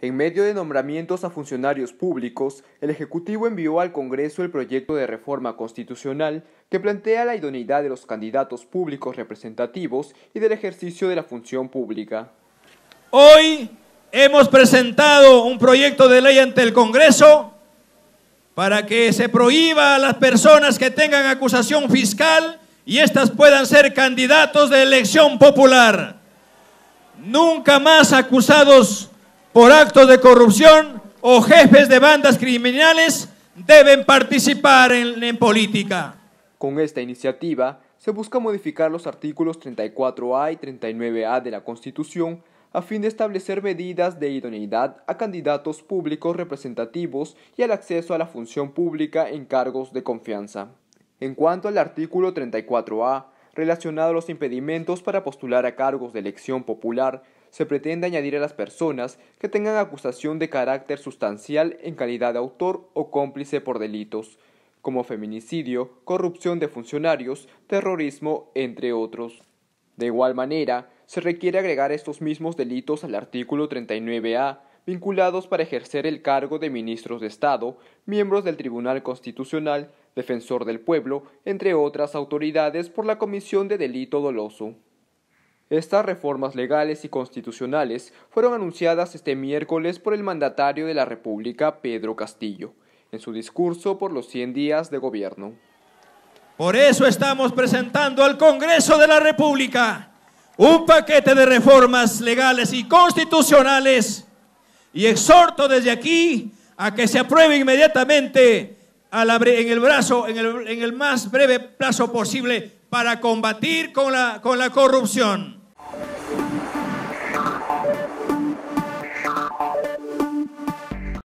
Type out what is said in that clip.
En medio de nombramientos a funcionarios públicos, el Ejecutivo envió al Congreso el proyecto de reforma constitucional que plantea la idoneidad de los candidatos públicos representativos y del ejercicio de la función pública. Hoy hemos presentado un proyecto de ley ante el Congreso para que se prohíba a las personas que tengan acusación fiscal y éstas puedan ser candidatos de elección popular. Nunca más acusados por actos de corrupción o jefes de bandas criminales deben participar en, política. Con esta iniciativa se busca modificar los artículos 34A y 39A de la Constitución a fin de establecer medidas de idoneidad a candidatos públicos representativos y al acceso a la función pública en cargos de confianza. En cuanto al artículo 34A, relacionado a los impedimentos para postular a cargos de elección popular, se pretende añadir a las personas que tengan acusación de carácter sustancial en calidad de autor o cómplice por delitos, como feminicidio, corrupción de funcionarios, terrorismo, entre otros. De igual manera, se requiere agregar estos mismos delitos al artículo 39A, vinculados para ejercer el cargo de ministros de Estado, miembros del Tribunal Constitucional, defensor del pueblo, entre otras autoridades por la comisión de delito doloso. Estas reformas legales y constitucionales fueron anunciadas este miércoles por el mandatario de la República, Pedro Castillo, en su discurso por los 100 días de gobierno. Por eso estamos presentando al Congreso de la República un paquete de reformas legales y constitucionales y exhorto desde aquí a que se apruebe inmediatamente en el brazo, en el, en el, más breve plazo posible para combatir con la corrupción.